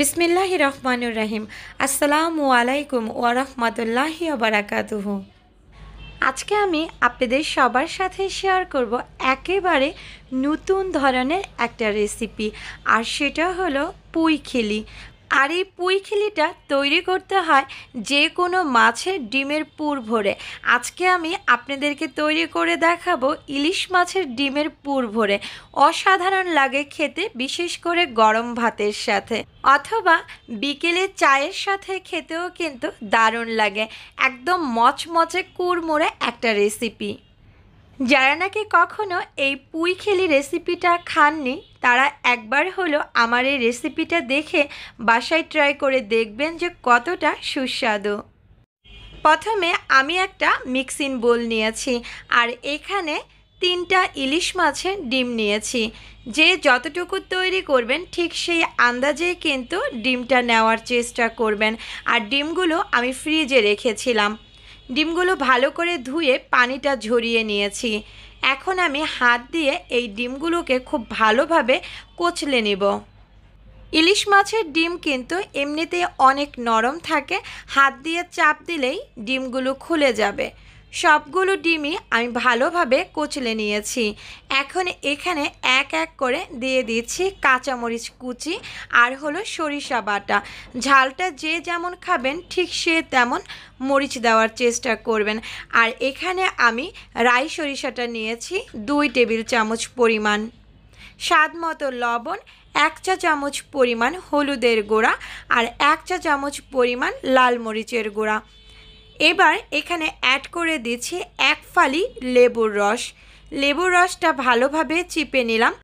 বিসমিল্লাহ রহমানুর রাহিম আসসালামু আলাইকুম ওয়ারহমতুল্লাহি আবরাকাতুহ আজকে আমি আপনাদের সবার সাথে শেয়ার করব একেবারে নতুন ধরনের একটা রেসিপি আর সেটা হলো পুঁই খিলি আর এই পুঁইখিলিটা তৈরি করতে হয় যে কোনো মাছের ডিমের পুর ভরে আজকে আমি আপনাদেরকে তৈরি করে দেখাবো ইলিশ মাছের ডিমের পুর ভরে অসাধারণ লাগে খেতে বিশেষ করে গরম ভাতের সাথে অথবা বিকেলে চায়ের সাথে খেতেও কিন্তু দারুণ লাগে একদম মচমচে কুড়মোড়ে একটা রেসিপি যারা নাকি কখনো এই পুঁই খেলি রেসিপিটা খাননি তারা একবার হলো আমার এই রেসিপিটা দেখে বাসায় ট্রাই করে দেখবেন যে কতটা সুস্বাদু প্রথমে আমি একটা মিক্সিং বোল নিয়েছি আর এখানে তিনটা ইলিশ মাছের ডিম নিয়েছি যে যতটুকু তৈরি করবেন ঠিক সেই আন্দাজেই কিন্তু ডিমটা নেওয়ার চেষ্টা করবেন আর ডিমগুলো আমি ফ্রিজে রেখেছিলাম ডিমগুলো ভালো করে ধুয়ে পানিটা ঝরিয়ে নিয়েছি এখন আমি হাত দিয়ে এই ডিমগুলোকে খুব ভালোভাবে কোচলে নেব ইলিশ মাছের ডিম কিন্তু এমনিতেই অনেক নরম থাকে হাত দিয়ে চাপ দিলেই ডিমগুলো খুলে যাবে সবগুলো ডিমই আমি ভালোভাবে কুচলে নিয়েছি এখন এখানে এক এক করে দিয়ে দিচ্ছি কাঁচামরিচ কুচি আর হলো সরিষা বাটা ঝালটা যে যেমন খাবেন ঠিক সে তেমন মরিচ দেওয়ার চেষ্টা করবেন আর এখানে আমি রাই সরিষাটা নিয়েছি দুই টেবিল চামচ পরিমাণ স্বাদ মতো লবণ এক চা চামচ পরিমাণ হলুদের গুঁড়া আর এক চা চামচ পরিমাণ লাল মরিচের গুঁড়া এবার এখানে অ্যাড করে দিচ্ছি এক ফালি লেবুর রস লেবুর রসটা ভালোভাবে চিপে নিলাম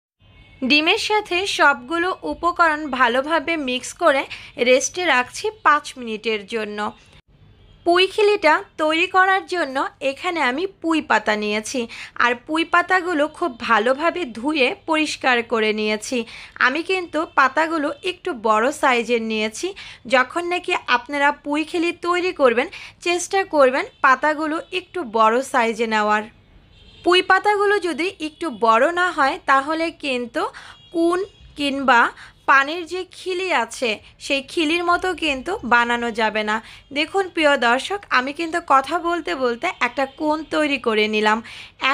ডিমের সাথে সবগুলো উপকরণ ভালোভাবে মিক্স করে রেস্টে রাখছি পাঁচ মিনিটের জন্য পুইখিলিটা তৈরি করার জন্য এখানে আমি পুঁই পাতা নিয়েছি আর পুঁই পাতাগুলো খুব ভালোভাবে ধুয়ে পরিষ্কার করে নিয়েছি আমি কিন্তু পাতাগুলো একটু বড় সাইজের নিয়েছি যখন নাকি আপনারা পুইখিলি তৈরি করবেন চেষ্টা করবেন পাতাগুলো একটু বড় সাইজে নেওয়ার পুঁই পাতাগুলো যদি একটু বড় না হয় তাহলে কিন্তু কুন কিংবা পানির যে খিলি আছে সেই খিলির মতো কিন্তু বানানো যাবে না দেখুন প্রিয় দর্শক আমি কিন্তু কথা বলতে বলতে একটা কোণ তৈরি করে নিলাম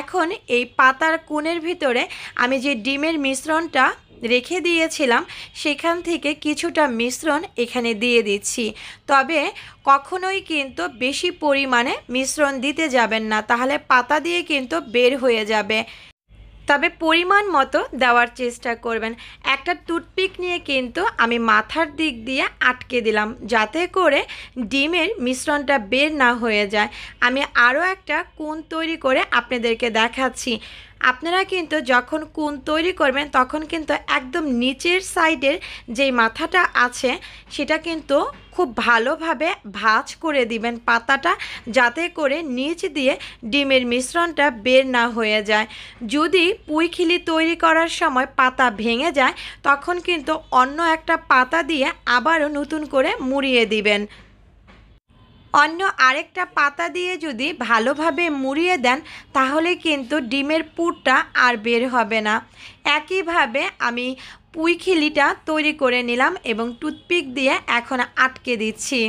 এখন এই পাতার কোণের ভিতরে আমি যে ডিমের মিশ্রণটা রেখে দিয়েছিলাম সেখান থেকে কিছুটা মিশ্রণ এখানে দিয়ে দিচ্ছি তবে কখনোই কিন্তু বেশি পরিমাণে মিশ্রণ দিতে যাবেন না তাহলে পাতা দিয়ে কিন্তু বের হয়ে যাবে তবে পরিমাণ মতো দেওয়ার চেষ্টা করবেন একটা টুথপিক নিয়ে কিন্তু আমি মাথার দিক দিয়ে আটকে দিলাম যাতে করে ডিমের মিশ্রণটা বের না হয়ে যায় আমি আরও একটা কোন তৈরি করে আপনাদেরকে দেখাচ্ছি আপনারা কিন্তু যখন কুন তৈরি করবেন তখন কিন্তু একদম নিচের সাইডের যেই মাথাটা আছে সেটা কিন্তু খুব ভালোভাবে ভাজ করে দিবেন পাতাটা যাতে করে নিচ দিয়ে ডিমের মিশ্রণটা বের না হয়ে যায় যদি পুইখিলি তৈরি করার সময় পাতা ভেঙে যায় তখন কিন্তু অন্য একটা পাতা দিয়ে আবারও নতুন করে মুড়িয়ে দিবেন অন্য আরেকটা পাতা দিয়ে যদি ভালোভাবে মুড়িয়ে দেন তাহলে কিন্তু ডিমের পুরটা আর বের হবে না একইভাবে আমি পুইখিলিটা তৈরি করে নিলাম এবং টুথপিক দিয়ে এখন আটকে দিচ্ছি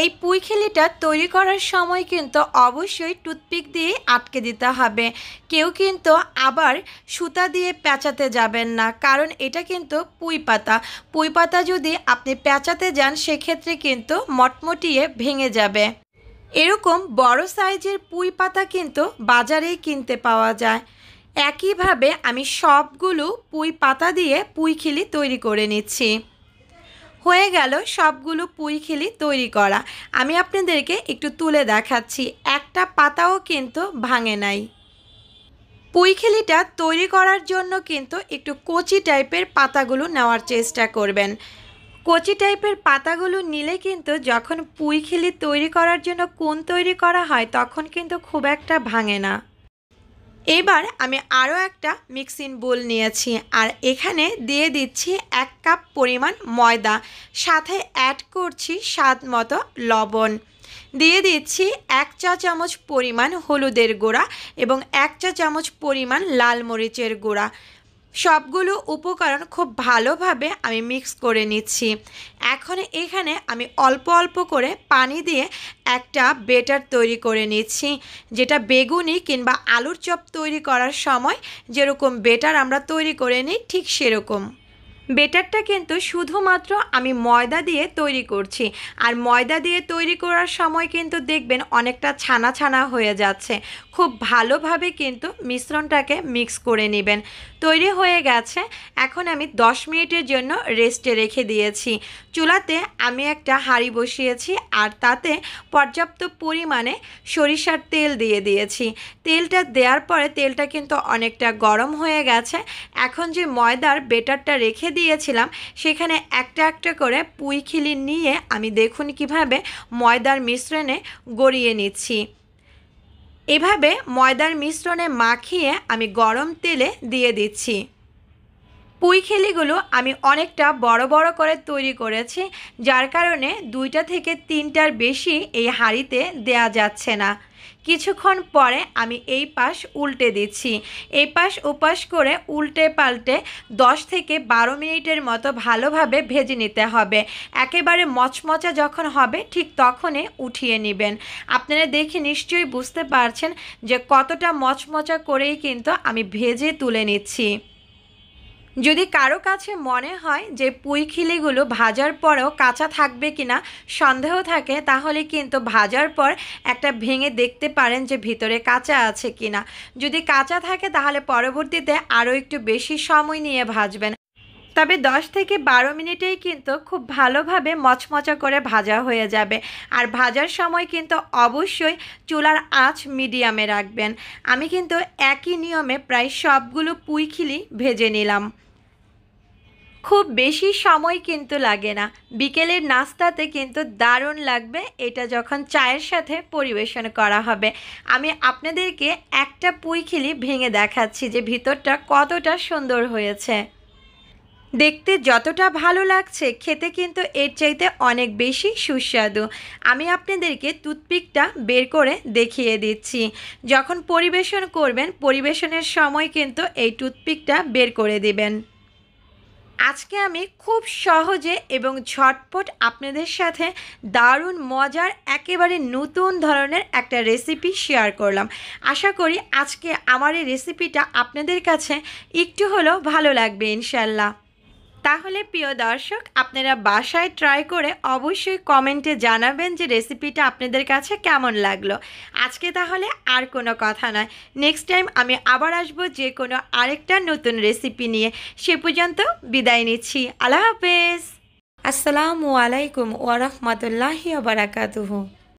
এই পুইখিলিটা তৈরি করার সময় কিন্তু অবশ্যই টুথপিক দিয়ে আটকে দিতে হবে কেউ কিন্তু আবার সুতা দিয়ে পেঁচাতে যাবেন না কারণ এটা কিন্তু পুঁই পাতা পুঁই পাতা যদি আপনি পেঁচাতে যান সেক্ষেত্রে কিন্তু মটমটিয়ে ভেঙে যাবে এরকম বড় সাইজের পুঁই পাতা কিন্তু বাজারেই কিনতে পাওয়া যায় একইভাবে আমি সবগুলো পুঁই পাতা দিয়ে পুঁইখিলি তৈরি করে নিচ্ছি হয়ে গেল সবগুলো পুইখিলি তৈরি করা আমি আপনাদেরকে একটু তুলে দেখাচ্ছি একটা পাতাও কিন্তু ভাঙে নাই পুইখিলিটা তৈরি করার জন্য কিন্তু একটু কচি টাইপের পাতাগুলো নেওয়ার চেষ্টা করবেন কচি টাইপের পাতাগুলো নিলে কিন্তু যখন পুইখিলি তৈরি করার জন্য কোন তৈরি করা হয় তখন কিন্তু খুব একটা ভাঙে না এবার আমি আরও একটা মিক্সিং বোল নিয়েছি আর এখানে দিয়ে দিচ্ছি এক কাপ পরিমাণ ময়দা সাথে অ্যাড করছি স্বাদ মতো লবণ দিয়ে দিচ্ছি এক চা চামচ পরিমাণ হলুদের গোড়া এবং এক চা চামচ পরিমাণ লাল মরিচের গোড়া সবগুলো উপকরণ খুব ভালোভাবে আমি মিক্স করে নিচ্ছি এখন এখানে আমি অল্প অল্প করে পানি দিয়ে একটা বেটার তৈরি করে নিচ্ছি যেটা বেগুনি কিংবা আলুর চপ তৈরি করার সময় যেরকম বেটার আমরা তৈরি করে নিই ঠিক সেরকম বেটারটা কিন্তু শুধুমাত্র আমি ময়দা দিয়ে তৈরি করছি আর ময়দা দিয়ে তৈরি করার সময় কিন্তু দেখবেন অনেকটা ছানা ছানা হয়ে যাচ্ছে খুব ভালোভাবে কিন্তু মিশ্রণটাকে মিক্স করে নেবেন তৈরি হয়ে গেছে এখন আমি 10 মিনিটের জন্য রেস্টে রেখে দিয়েছি চুলাতে আমি একটা হাঁড়ি বসিয়েছি আর তাতে পর্যাপ্ত পরিমাণে সরিষার তেল দিয়ে দিয়েছি তেলটা দেওয়ার পরে তেলটা কিন্তু অনেকটা গরম হয়ে গেছে এখন যে ময়দার বেটারটা রেখে দিয়েছিলাম সেখানে একটা একটা করে পুঁইখিলি নিয়ে আমি দেখুন কিভাবে ময়দার মিশ্রণে গড়িয়ে নিচ্ছি এভাবে ময়দার মিশ্রণে মাখিয়ে আমি গরম তেলে দিয়ে দিচ্ছি পুঁইখেলিগুলো খেলিগুলো আমি অনেকটা বড় বড় করে তৈরি করেছি যার কারণে দুইটা থেকে তিনটার বেশি এই হাঁড়িতে দেয়া যাচ্ছে না কিছুক্ষণ পরে আমি এই পাশ উল্টে দিচ্ছি এই পাশ উপাস করে উল্টে পাল্টে 10 থেকে বারো মিনিটের মতো ভালোভাবে ভেজে নিতে হবে একেবারে মচমচা যখন হবে ঠিক তখনই উঠিয়ে নেবেন আপনারা দেখে নিশ্চয়ই বুঝতে পারছেন যে কতটা মচমচা করেই কিন্তু আমি ভেজে তুলে নিচ্ছি যদি কারো কাছে মনে হয় যে পুঁইখিলিগুলো ভাজার পরেও কাঁচা থাকবে কি না সন্দেহ থাকে তাহলে কিন্তু ভাজার পর একটা ভেঙে দেখতে পারেন যে ভিতরে কাঁচা আছে কি না যদি কাঁচা থাকে তাহলে পরবর্তীতে আরও একটু বেশি সময় নিয়ে ভাজবেন তবে 10 থেকে 12 মিনিটেই কিন্তু খুব ভালোভাবে মচমচা করে ভাজা হয়ে যাবে আর ভাজার সময় কিন্তু অবশ্যই চুলার আঁচ মিডিয়ামে রাখবেন আমি কিন্তু একই নিয়মে প্রায় সবগুলো পুইখিলি ভেজে নিলাম খুব বেশি সময় কিন্তু লাগে না বিকেলের নাস্তাতে কিন্তু দারুণ লাগবে এটা যখন চায়ের সাথে পরিবেশন করা হবে আমি আপনাদেরকে একটা পুইখিলি ভেঙে দেখাচ্ছি যে ভিতরটা কতটা সুন্দর হয়েছে দেখতে যতটা ভালো লাগছে খেতে কিন্তু এর চাইতে অনেক বেশি সুস্বাদু আমি আপনাদেরকে টুথপিকটা বের করে দেখিয়ে দিচ্ছি যখন পরিবেশন করবেন পরিবেশনের সময় কিন্তু এই টুথপিকটা বের করে দিবেন আজকে আমি খুব সহজে এবং ঝটপট আপনাদের সাথে দারুণ মজার একেবারে নতুন ধরনের একটা রেসিপি শেয়ার করলাম আশা করি আজকে আমার এই রেসিপিটা আপনাদের কাছে একটু হলেও ভালো লাগবে ইনশাল্লাহ তাহলে প্রিয় দর্শক আপনারা বাসায় ট্রাই করে অবশ্যই কমেন্টে জানাবেন যে রেসিপিটা আপনাদের কাছে কেমন লাগলো আজকে তাহলে আর কোনো কথা নয় নেক্সট টাইম আমি আবার আসবো যে কোনো আরেকটা নতুন রেসিপি নিয়ে সে পর্যন্ত বিদায় নিচ্ছি আল্লাহ হাফেজ আসসালামু আলাইকুম ওয়ারহমতুল্লাহি বারাকাতুহু